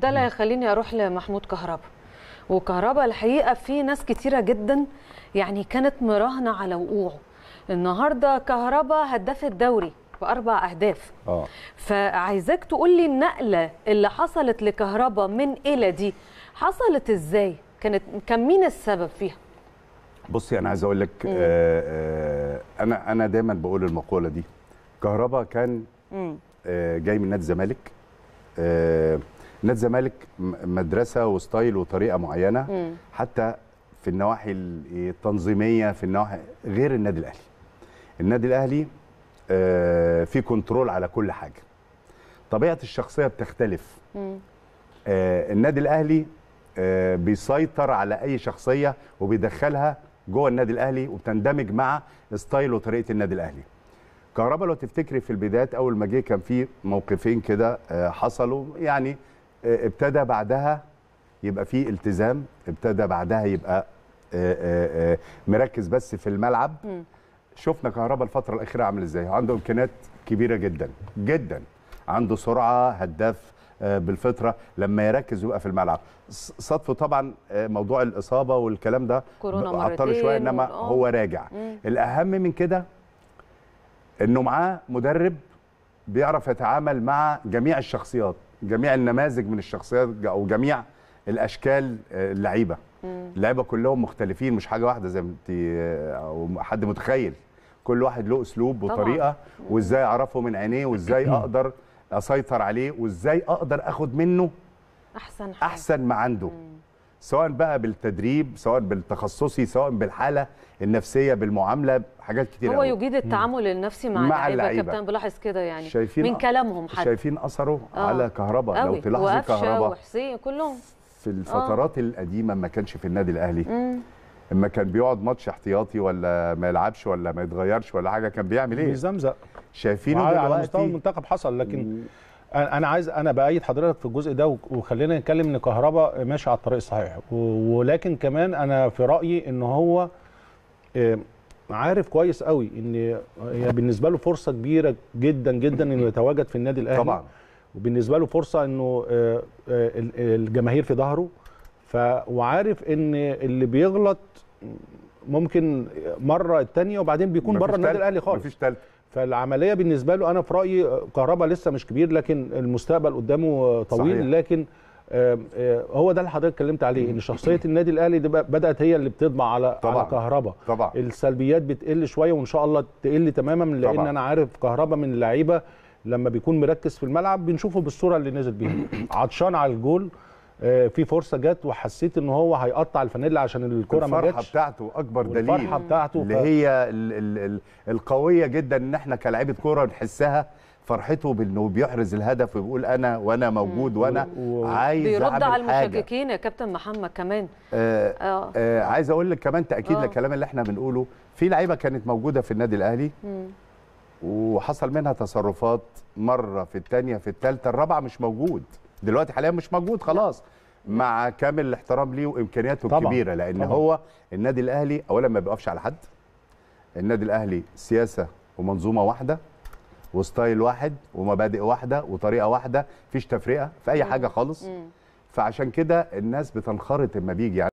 ده اللي هيخليني اروح لمحمود كهربا وكهربا الحقيقه في ناس كتيره جدا يعني كانت مراهنه على وقوعه النهارده كهربا هداف الدوري باربع اهداف اه فعايزاك تقول لي النقله اللي حصلت لكهربا من إيه الى دي حصلت ازاي كانت كان مين السبب فيها بصي انا عايز اقول لك آه، آه، انا انا دايما بقول المقوله دي كهربا كان آه، جاي من نادي الزمالك آه نادي الزمالك مدرسه وستايل وطريقه معينه مم. حتى في النواحي التنظيميه في النواحي غير النادي الاهلي النادي الاهلي آه، في كنترول على كل حاجه طبيعه الشخصيه بتختلف مم. آه، النادي الاهلي آه، بيسيطر على اي شخصيه وبيدخلها جوه النادي الاهلي وبتندمج مع ستايل وطريقه النادي الاهلي كهربا لو تفتكري في البدايات اول ما جه كان في موقفين كده حصلوا يعني آه، ابتدى بعدها يبقى في التزام ابتدى بعدها يبقى آه، آه، مركز بس في الملعب شفنا كهربا الفتره الاخيره عامل ازاي عنده امكانيات كبيره جدا جدا عنده سرعه هداف بالفطره لما يركز ويبقى في الملعب صدفه طبعا موضوع الاصابه والكلام ده عطله شويه انما هو راجع مم. الاهم من كده انه معاه مدرب بيعرف يتعامل مع جميع الشخصيات جميع النماذج من الشخصيات او جميع الاشكال آه، اللعيبه اللعيبه كلهم مختلفين مش حاجه واحده زي ما انت آه، او حد متخيل كل واحد له اسلوب وطريقه وازاي اعرفه من عينيه وازاي اقدر اسيطر عليه وازاي اقدر اخد منه احسن حاجة. احسن ما عنده سواء بقى بالتدريب سواء بالتخصصي سواء بالحاله النفسيه بالمعامله حاجات كتير هو يجيد التعامل النفسي مع, مع اللعيبه كابتن بلاحظ كده يعني شايفين من كلامهم حتى شايفين اثره آه. على كهرباء لو تلاحظوا كهرباء وحسين كلهم في الفترات آه. القديمه ما كانش في النادي الاهلي مم. اما كان بيقعد ماتش احتياطي ولا ما يلعبش ولا ما يتغيرش ولا حاجه كان بيعمل ايه؟ بيزمزق شايفينه على مستوى المنتخب حصل لكن انا عايز انا بايد حضرتك في الجزء ده وخلينا نتكلم ان كهربا ماشي على الطريق الصحيح ولكن كمان انا في رايي ان هو عارف كويس قوي ان هي بالنسبه له فرصه كبيره جدا جدا انه يتواجد في النادي الاهلي طبعا وبالنسبه له فرصه انه آه، آه، الجماهير في ظهره ف وعارف ان اللي بيغلط ممكن مره الثانيه وبعدين بيكون بره النادي الاهلي خالص مفيش ثالث فالعمليه بالنسبه له انا في رايي كهربا لسه مش كبير لكن المستقبل قدامه طويل صحيح. لكن آه، آه، هو ده اللي حضرتك اتكلمت عليه ان شخصيه النادي الاهلي بدات هي اللي بتطبع على طبعًا. على كهربا طبعًا. السلبيات بتقل شويه وان شاء الله تقل تماما لان طبعًا. انا عارف كهربا من اللعيبه لما بيكون مركز في الملعب بنشوفه بالصوره اللي نزل بيها عطشان على الجول آه، في فرصه جت وحسيت ان هو هيقطع الفانيلا عشان الكره ما جتش الفرحه بتاعته اكبر دليل الفرحه بتاعته اللي ف... هي ال ال ال القويه جدا ان احنا كلاعيبه كوره بنحسها فرحته بانه بيحرز الهدف ويقول انا وانا موجود وانا و... عايز بيرد على المشككين يا كابتن محمد كمان آه آه آه عايز اقول لك كمان تاكيد آه. للكلام اللي احنا بنقوله في لعيبه كانت موجوده في النادي الاهلي وحصل منها تصرفات مره في الثانيه في الثالثه الرابعه مش موجود دلوقتي حاليا مش موجود خلاص مع كامل الاحترام ليه وامكانياته طبعًا الكبيره لان طبعًا هو النادي الاهلي اولا ما بيقفش على حد النادي الاهلي سياسه ومنظومه واحده وستايل واحد ومبادئ واحده وطريقه واحده مفيش تفرقه في اي حاجه خالص فعشان كده الناس بتنخرط اما بيجي يعني